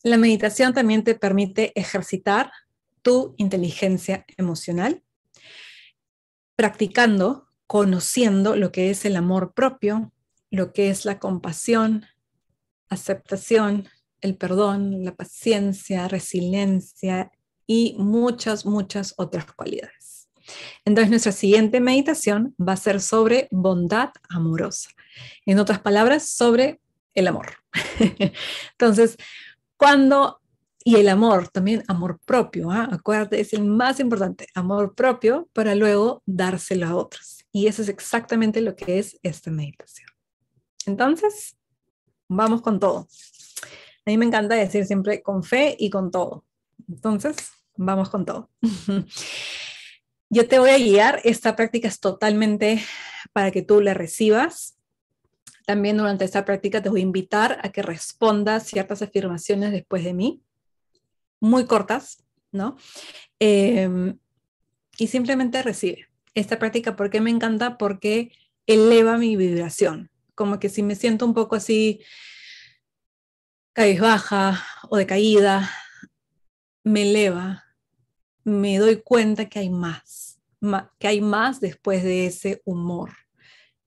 Speaker 2: la meditación también te permite ejercitar tu inteligencia emocional, practicando, conociendo lo que es el amor propio, lo que es la compasión, aceptación, el perdón, la paciencia, resiliencia y muchas, muchas otras cualidades. Entonces, nuestra siguiente meditación va a ser sobre bondad amorosa. En otras palabras, sobre el amor. Entonces, cuando, y el amor también, amor propio, ¿ah? acuérdate, es el más importante, amor propio para luego dárselo a otros. Y eso es exactamente lo que es esta meditación. Entonces, vamos con todo. A mí me encanta decir siempre con fe y con todo. Entonces, vamos con todo. Yo te voy a guiar. Esta práctica es totalmente para que tú la recibas también durante esta práctica te voy a invitar a que respondas ciertas afirmaciones después de mí, muy cortas, ¿no? Em, y simplemente recibe esta práctica porque me encanta, porque eleva mi vibración. Como que si me siento un poco así baja, o decaída, me eleva, me doy cuenta que hay más, que hay más después de ese humor,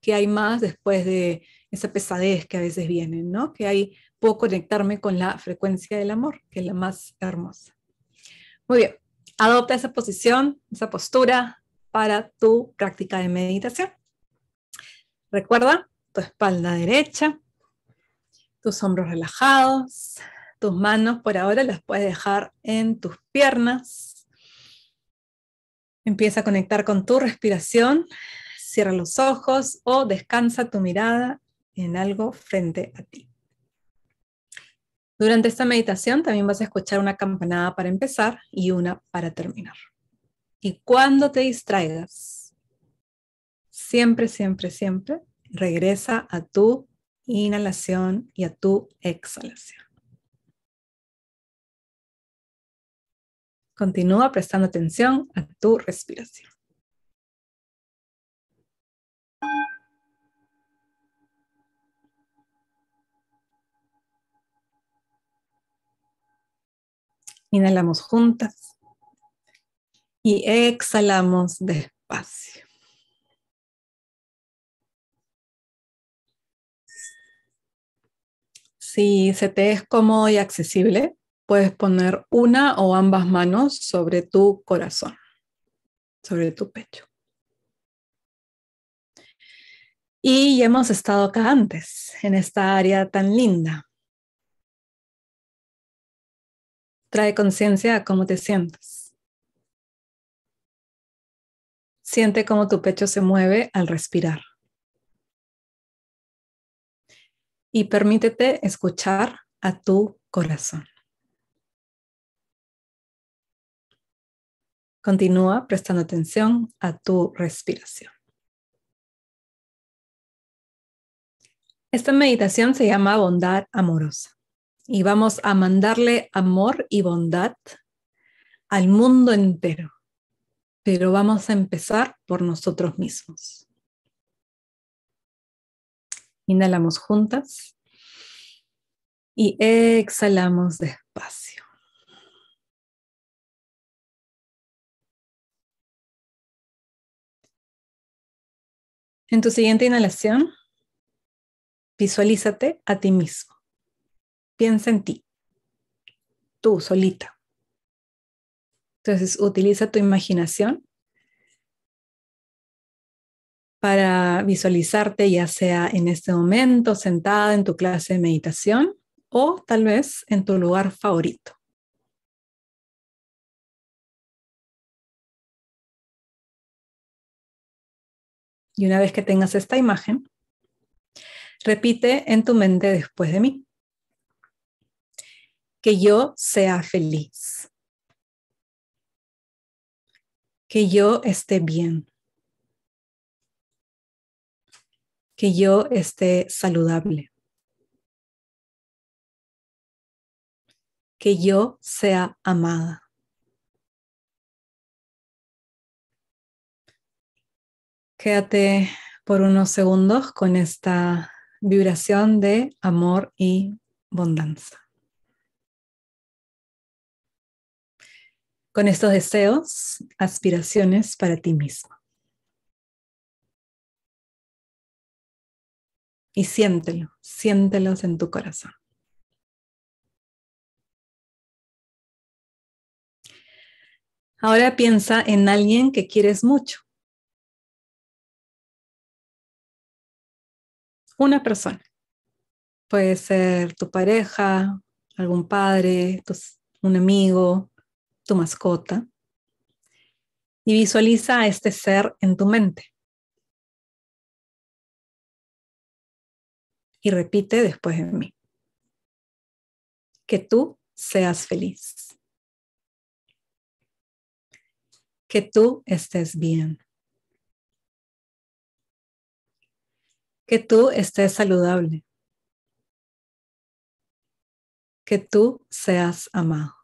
Speaker 2: que hay más después de esa pesadez que a veces viene, ¿no? Que ahí puedo conectarme con la frecuencia del amor, que es la más hermosa. Muy bien, adopta esa posición, esa postura para tu práctica de meditación. Recuerda tu espalda derecha, tus hombros relajados, tus manos por ahora las puedes dejar en tus piernas. Empieza a conectar con tu respiración, cierra los ojos o descansa tu mirada en algo frente a ti. Durante esta meditación también vas a escuchar una campanada para empezar y una para terminar. Y cuando te distraigas, siempre, siempre, siempre regresa a tu inhalación y a tu exhalación.
Speaker 1: Continúa prestando atención a tu respiración. Inhalamos juntas y exhalamos despacio.
Speaker 2: Si se te es cómodo y accesible, puedes poner una o ambas manos sobre tu corazón, sobre tu pecho.
Speaker 1: Y hemos estado acá antes, en esta área tan linda. Trae conciencia a cómo te sientes. Siente cómo tu pecho se mueve al respirar. Y permítete escuchar a tu corazón. Continúa prestando atención a tu respiración.
Speaker 2: Esta meditación se llama bondad amorosa y vamos a mandarle amor y bondad al mundo entero, pero vamos a empezar por nosotros mismos. Inhalamos juntas y exhalamos
Speaker 1: despacio. En tu siguiente inhalación, visualízate a ti mismo. Piensa en ti, tú solita. Entonces utiliza tu imaginación
Speaker 2: para visualizarte ya sea en este momento sentada en tu clase de meditación o tal vez en tu
Speaker 1: lugar favorito. Y una vez que tengas esta imagen, repite en tu mente después de mí que yo sea feliz, que yo esté bien, que yo esté saludable, que yo sea amada.
Speaker 2: Quédate por unos segundos con esta vibración de amor y bondanza.
Speaker 1: con estos deseos, aspiraciones para ti mismo. Y siéntelo, siéntelos en tu corazón. Ahora piensa en alguien que quieres mucho.
Speaker 2: Una persona. Puede ser tu pareja, algún padre, un amigo, tu mascota, y
Speaker 1: visualiza a este ser en tu mente. Y repite después de mí. Que tú seas feliz. Que tú estés bien. Que tú estés saludable. Que tú
Speaker 2: seas amado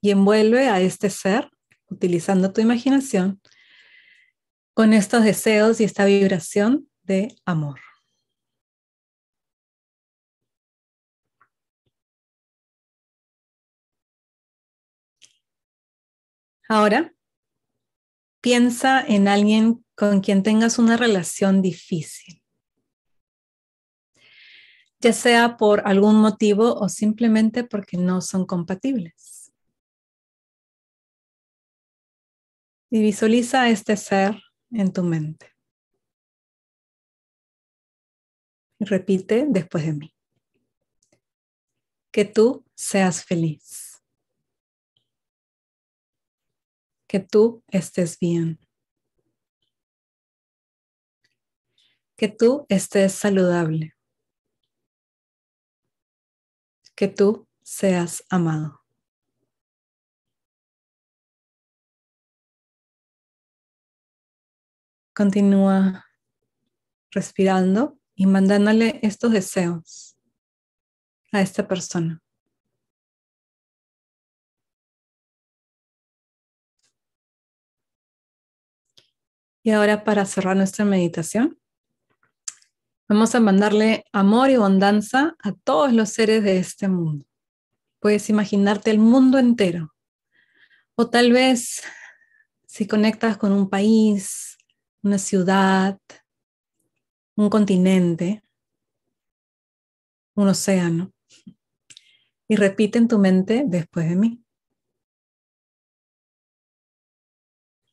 Speaker 2: y envuelve a este ser, utilizando tu imaginación, con estos deseos y esta vibración
Speaker 1: de amor.
Speaker 2: Ahora, piensa en alguien con quien tengas una relación difícil, ya sea por algún motivo
Speaker 1: o simplemente porque no son compatibles. y visualiza este ser en tu mente. Y repite después de mí. Que tú seas feliz. Que tú estés bien. Que tú estés saludable. Que tú seas amado. Continúa respirando y mandándole estos deseos a esta persona.
Speaker 2: Y ahora para cerrar nuestra meditación, vamos a mandarle amor y bondanza a todos los seres de este mundo. Puedes imaginarte el mundo entero. O tal vez si conectas con un país, una ciudad, un continente, un océano.
Speaker 1: Y repite en tu mente después de mí.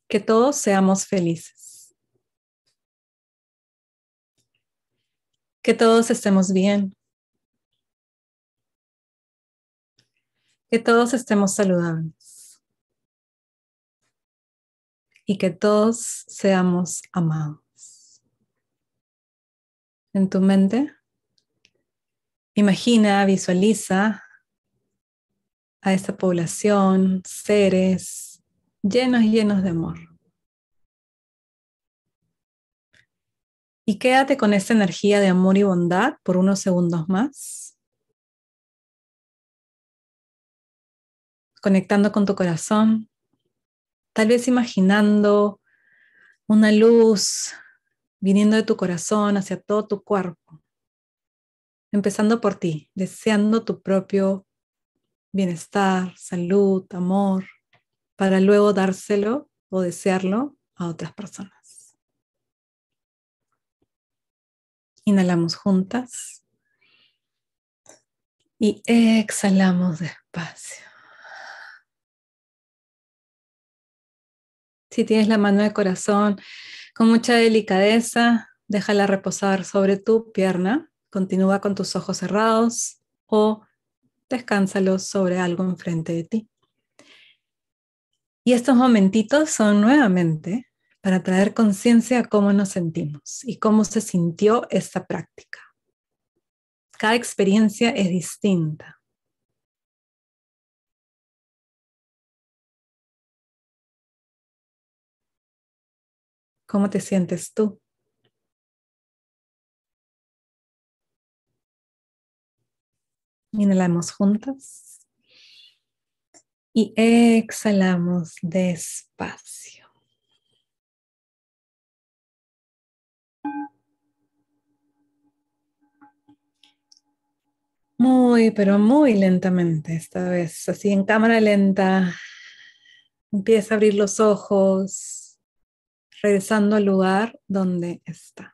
Speaker 1: Que todos seamos felices. Que todos estemos bien. Que todos estemos saludables y que todos seamos amados.
Speaker 2: En tu mente, imagina, visualiza a esta población, seres
Speaker 1: llenos, y llenos de amor. Y quédate con esta energía de amor y bondad por unos segundos más. Conectando con tu corazón
Speaker 2: tal vez imaginando una luz viniendo de tu corazón hacia todo tu cuerpo, empezando por ti, deseando tu propio bienestar, salud, amor, para luego dárselo o desearlo a otras personas.
Speaker 1: Inhalamos juntas y exhalamos despacio.
Speaker 2: Si tienes la mano de corazón, con mucha delicadeza, déjala reposar sobre tu pierna. Continúa con tus ojos cerrados o descánzalo sobre algo enfrente de ti. Y estos momentitos son nuevamente para traer conciencia a cómo nos sentimos y cómo se sintió esta práctica. Cada experiencia es distinta.
Speaker 1: ¿Cómo te sientes tú? Inhalamos juntas y exhalamos despacio.
Speaker 2: Muy, pero muy lentamente esta vez, así en cámara lenta. Empieza a abrir los ojos regresando al lugar donde estás.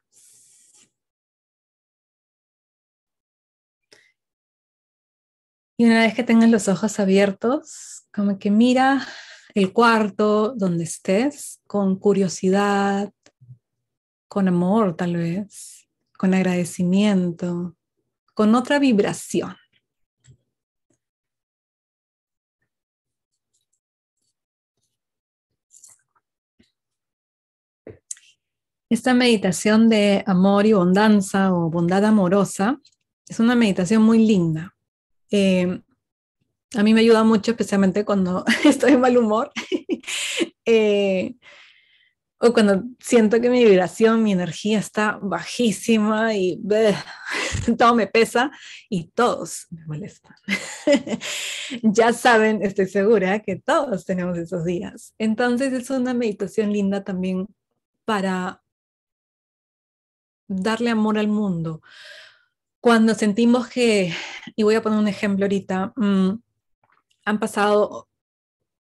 Speaker 2: Y una vez que tengas los ojos abiertos, como que mira el cuarto donde estés con curiosidad, con amor tal vez, con agradecimiento, con otra vibración. Esta meditación de amor y bondanza o bondad amorosa es una meditación muy linda. Eh, a mí me ayuda mucho, especialmente cuando estoy en mal humor eh, o cuando siento que mi vibración, mi energía está bajísima y todo me pesa y todos me molestan. ya saben, estoy segura que todos tenemos esos días. Entonces es una meditación linda también para darle amor al mundo. Cuando sentimos que, y voy a poner un ejemplo ahorita, mm, han pasado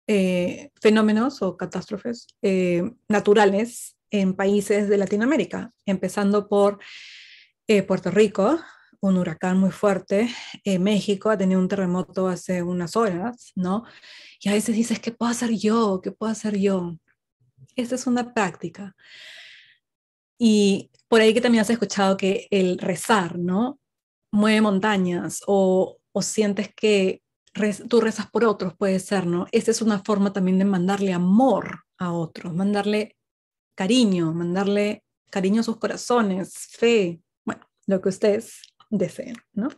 Speaker 2: eh, fenómenos o catástrofes eh, naturales en países de Latinoamérica, empezando por eh, Puerto Rico, un huracán muy fuerte, México ha tenido un terremoto hace unas horas, ¿no? Y a veces dices, ¿qué puedo hacer yo? ¿Qué puedo hacer yo? Esta es una práctica. Y por ahí que también has escuchado que el rezar, ¿no? Mueve montañas o, sientes que tú rezas por otros, puede ser, ¿no? Esa es una forma también de mandarle amor a otros, mandarle cariño, mandarle cariño a sus corazones, fe, bueno, lo que ustedes deseen, ¿no?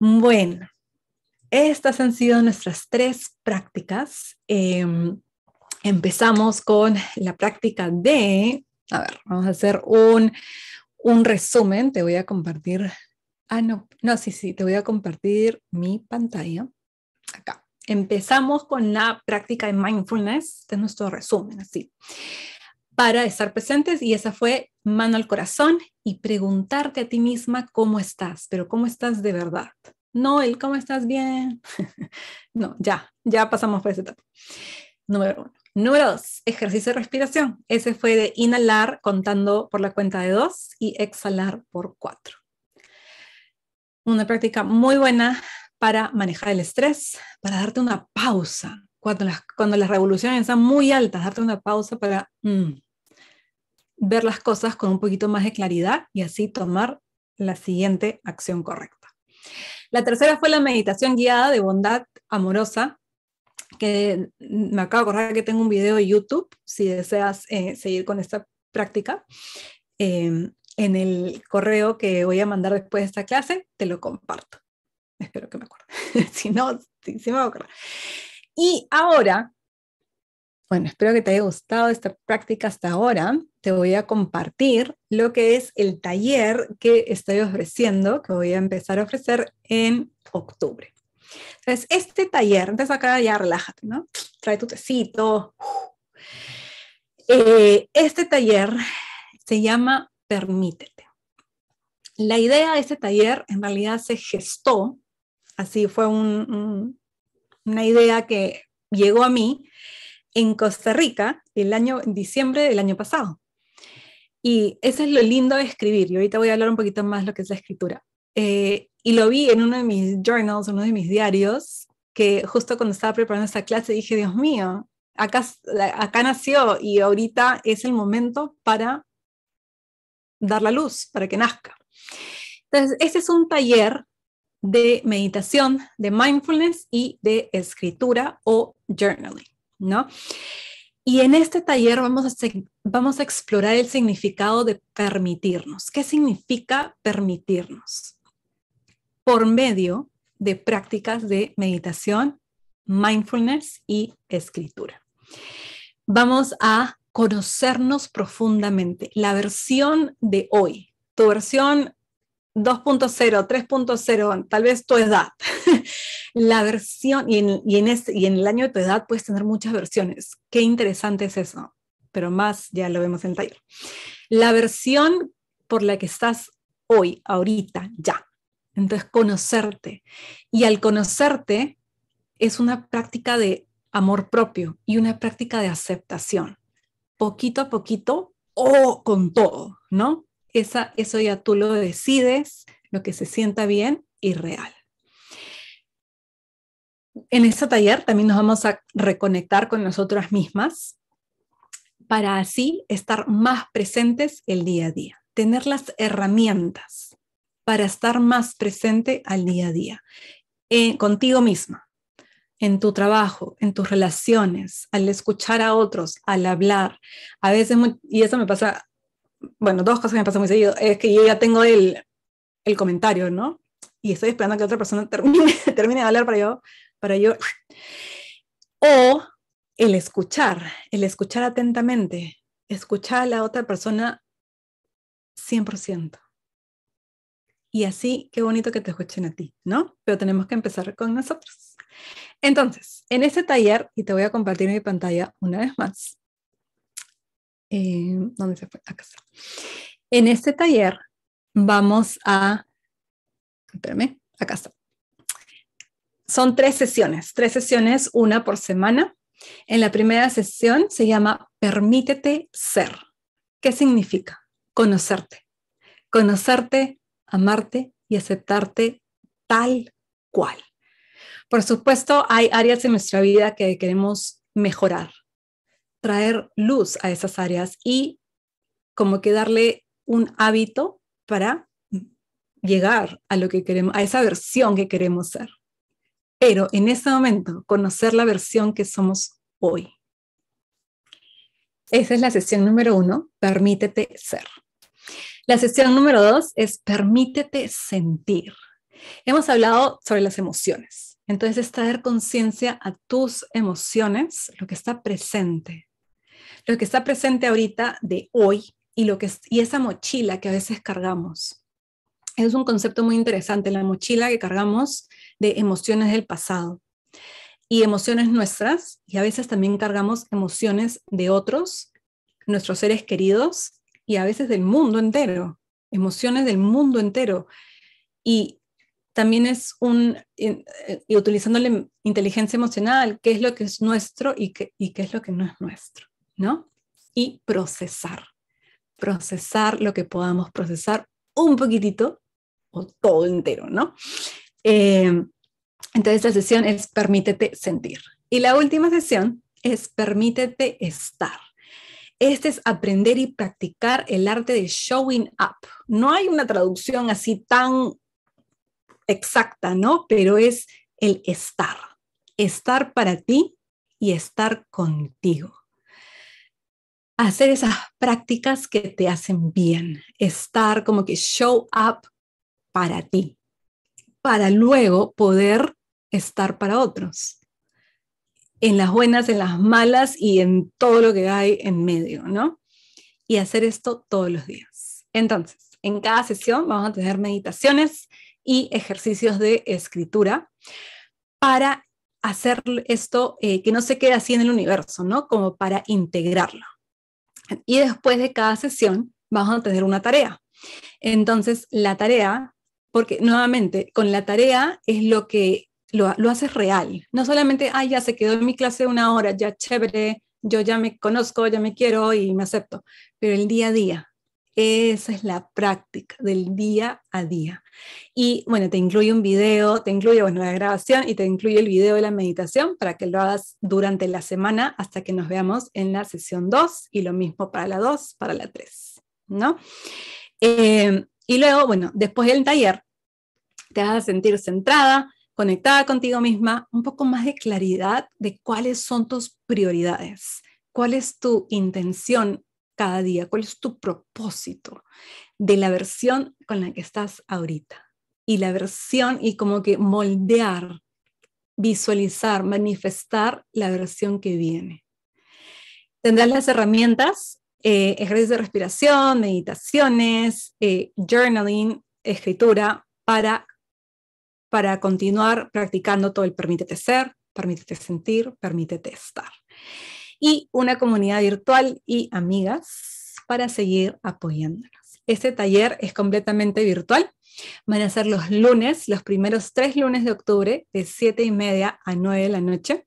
Speaker 2: Bueno, estas han sido nuestras tres prácticas. Em, empezamos con la práctica de a ver, vamos a hacer un, resumen. Te voy a compartir. Ah, no, no, sí, sí, te voy a compartir mi pantalla. Acá. Empezamos con la práctica de mindfulness. de este nuestro resumen, así. Para estar presentes, y esa fue mano al corazón y preguntarte a ti misma cómo estás, pero cómo estás de verdad. No, el cómo estás bien. no, ya, ya pasamos por ese Número uno. Número dos, ejercicio de respiración. Ese fue de inhalar contando por la cuenta de dos y exhalar por cuatro. Una práctica muy buena para manejar el estrés, para darte una pausa. Cuando las, cuando las revoluciones están muy altas, darte una pausa para mm, ver las cosas con un poquito más de claridad y así tomar la siguiente acción correcta. La tercera fue la meditación guiada de bondad amorosa, que me acabo de acordar que tengo un video de YouTube, si deseas eh, seguir con esta práctica, em, en el correo que voy a mandar después de esta clase, te lo comparto. Espero que me acuerde. si no, sí me va Y ahora, bueno, espero que te haya gustado esta práctica hasta ahora. Te voy a compartir lo que es el taller que estoy ofreciendo, que voy a empezar a ofrecer en octubre. Entonces, este taller, antes acá ya relájate, ¿no? Trae tu tecito. Eh, este taller se llama Permítete. La idea de este taller en realidad se gestó, así fue una idea que llegó a mí en Costa Rica el año, en diciembre del año pasado. Y eso es lo lindo de escribir. Y ahorita voy a hablar un poquito más de lo que es la escritura. Eh, y lo vi en uno de mis journals, uno de mis diarios, que justo cuando estaba preparando esta clase dije, Dios mío, acá, nació y ahorita es el momento para dar la luz, para que nazca. Entonces, este es un taller de meditación, de mindfulness y de escritura o journaling, ¿no? Y en este taller vamos a, vamos a explorar el significado de permitirnos. ¿Qué significa permitirnos? por medio de prácticas de meditación, mindfulness y escritura. Vamos a conocernos profundamente. La versión de hoy, tu versión 2.0, 3.0, tal vez tu edad. la versión, y en, este, y en el año de tu edad puedes tener muchas versiones. Qué interesante es eso, pero más ya lo vemos en el taller. La versión por la que estás hoy, ahorita, ya. Entonces, conocerte. Y al conocerte es una práctica de amor propio y una práctica de aceptación. Poquito a poquito o con todo, ¿no? Esa, eso ya tú lo decides, lo que se sienta bien y real. En este taller también nos vamos a reconectar con nosotras mismas para así estar más presentes el día a día, tener las herramientas para estar más presente al día a día, eh, contigo misma, en tu trabajo, en tus relaciones, al escuchar a otros, al hablar. A veces, y eso me pasa, bueno, dos cosas me pasan muy seguido, es que yo ya tengo el, comentario, ¿no? Y estoy esperando que otra persona termine, termine de hablar para yo, para yo. O el escuchar, el escuchar atentamente, escuchar a la otra persona 100%. Y así, qué bonito que te escuchen a ti, ¿no? Pero tenemos que empezar con nosotros. Entonces, en este taller, y te voy a compartir mi pantalla una vez más. Eh, ¿Dónde se fue? Acá está. En este taller vamos a... Espérame, acá está. Son tres sesiones, tres sesiones, una por semana. En la primera sesión se llama Permítete ser. ¿Qué significa? Conocerte. Conocerte amarte y aceptarte tal cual. Por supuesto, hay áreas en nuestra vida que queremos mejorar, traer luz a esas áreas y como que darle un hábito para llegar a lo que queremos, a esa versión que queremos ser. Pero en ese momento, conocer la versión que somos hoy. Esa es la sesión número uno, permítete ser. La sesión número dos es permítete sentir. Hemos hablado sobre las emociones. Entonces es traer conciencia a tus emociones, lo que está presente, lo que está presente ahorita de hoy y, lo que, y esa mochila que a veces cargamos. Es un concepto muy interesante, la mochila que cargamos de emociones del pasado y emociones nuestras, y a veces también cargamos emociones de otros, nuestros seres queridos, y a veces del mundo entero, emociones del mundo entero. Y también es un, eh, y utilizando la inteligencia emocional, qué es lo que es nuestro y qué, es lo que no es nuestro, ¿no? Y procesar, procesar lo que podamos procesar un poquitito o todo entero, ¿no? Eh, entonces la sesión es permítete sentir. Y la última sesión es permítete estar. Este es aprender y practicar el arte de showing up. No hay una traducción así tan exacta, ¿no? Pero es el estar, estar para ti y estar contigo. Hacer esas prácticas que te hacen bien, estar como que show up para ti, para luego poder estar para otros en las buenas, en las malas y en todo lo que hay en medio, ¿no? Y hacer esto todos los días. Entonces, en cada sesión vamos a tener meditaciones y ejercicios de escritura para hacer esto eh, que no se quede así en el universo, ¿no? Como para integrarlo. Y después de cada sesión vamos a tener una tarea. Entonces, la tarea, porque nuevamente, con la tarea es lo que lo, lo haces real. No solamente, ah, ya se quedó en mi clase una hora, ya chévere, yo ya me conozco, ya me quiero y me acepto. Pero el día a día, esa es la práctica del día a día. Y bueno, te incluye un video, te incluye bueno, la grabación y te incluye el video de la meditación para que lo hagas durante la semana hasta que nos veamos en la sesión 2 y lo mismo para la 2, para la 3, ¿no? Eh, y luego, bueno, después del taller, te vas a sentir centrada, conectada contigo misma, un poco más de claridad de cuáles son tus prioridades, cuál es tu intención cada día, cuál es tu propósito de la versión con la que estás ahorita. Y la versión y como que moldear, visualizar, manifestar la versión que viene. Tendrás las herramientas, eh, ejercicios de respiración, meditaciones, eh, journaling, escritura, para para continuar practicando todo el permítete ser, permítete sentir, permítete estar. Y una comunidad virtual y amigas para seguir apoyándonos. Este taller es completamente virtual. Van a ser los lunes, los primeros tres lunes de octubre, de 7 y media a 9 de la noche.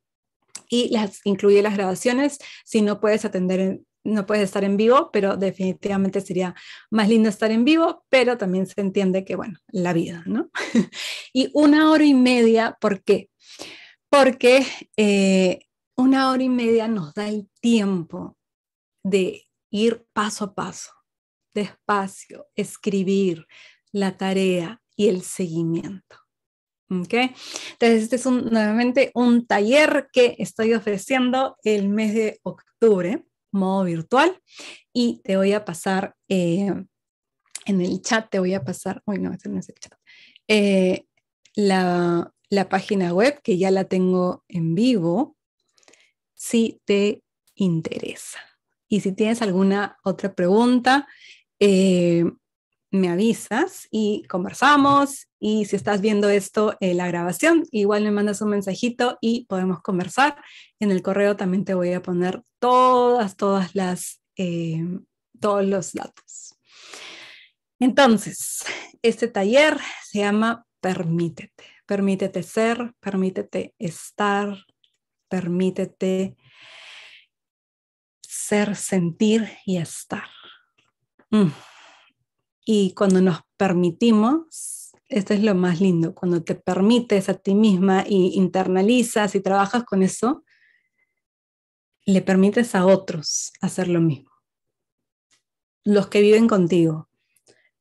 Speaker 2: Y las incluye las grabaciones. Si no puedes atender en, no puedes estar en vivo, pero definitivamente sería más lindo estar en vivo, pero también se entiende que, bueno, la vida, ¿no? y una hora y media, ¿por qué? Porque eh, una hora y media nos da el tiempo de ir paso a paso, despacio, escribir la tarea y el seguimiento. ¿Okay? Entonces, este es nuevamente un taller que estoy ofreciendo el mes de octubre modo virtual y te voy a pasar eh, en el chat, te voy a pasar, uy, no, este no es el chat, eh, la, la página web que ya la tengo en vivo, si te interesa. Y si tienes alguna otra pregunta, eh, me avisas y conversamos. Y si estás viendo esto, en la grabación, igual me mandas un mensajito y podemos conversar. En el correo también te voy a poner todas, todas las, eh, todos los datos. Entonces, este taller se llama Permítete. Permítete ser, permítete estar, permítete ser, sentir y estar. Mm. Y cuando nos permitimos, esto es lo más lindo, cuando te permites a ti misma y internalizas y trabajas con eso, le permites a otros hacer lo mismo. Los que viven contigo,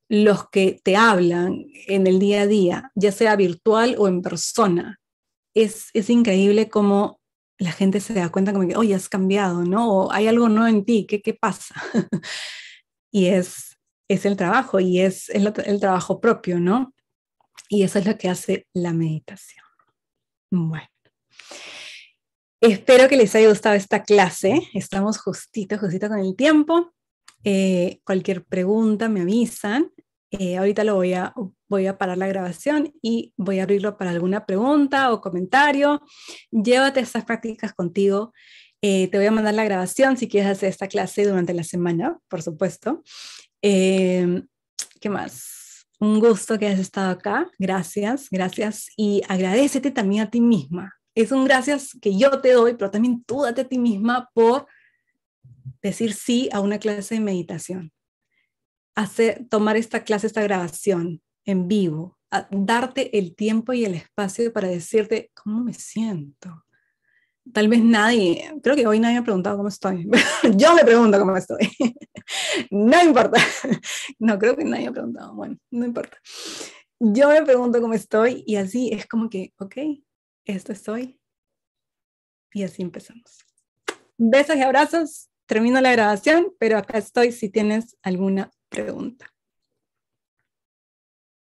Speaker 2: los que te hablan en el día a día, ya sea virtual o en persona. Es, es increíble cómo la gente se da cuenta como que, oye, has cambiado, ¿no? O hay algo nuevo en ti, ¿qué, qué pasa? y es es el trabajo y es el, trabajo propio, ¿no? Y eso es lo que hace la meditación. Bueno. Espero que les haya gustado esta clase. Estamos justito, justito con el tiempo. Eh, cualquier pregunta me avisan. Eh, ahorita lo voy a, voy a parar la grabación y voy a abrirlo para alguna pregunta o comentario. Llévate estas prácticas contigo. Eh, te voy a mandar la grabación si quieres hacer esta clase durante la semana, por supuesto. Em, ¿Qué más? Un gusto que hayas estado acá. Gracias, gracias. Y agradecete también a ti misma. Es un gracias que yo te doy, pero también tú date a ti misma por decir sí a una clase de meditación. Hacer, tomar esta clase, esta grabación en vivo, darte el tiempo y el espacio para decirte cómo me siento, tal vez nadie, creo que hoy nadie me ha preguntado cómo estoy. Yo me pregunto cómo estoy. no importa. No, creo que nadie me ha preguntado. Bueno, no importa. Yo me pregunto cómo estoy y así es como que, ok, esto estoy. Y así empezamos. Besos y abrazos. Termino la grabación, pero acá estoy si tienes alguna pregunta.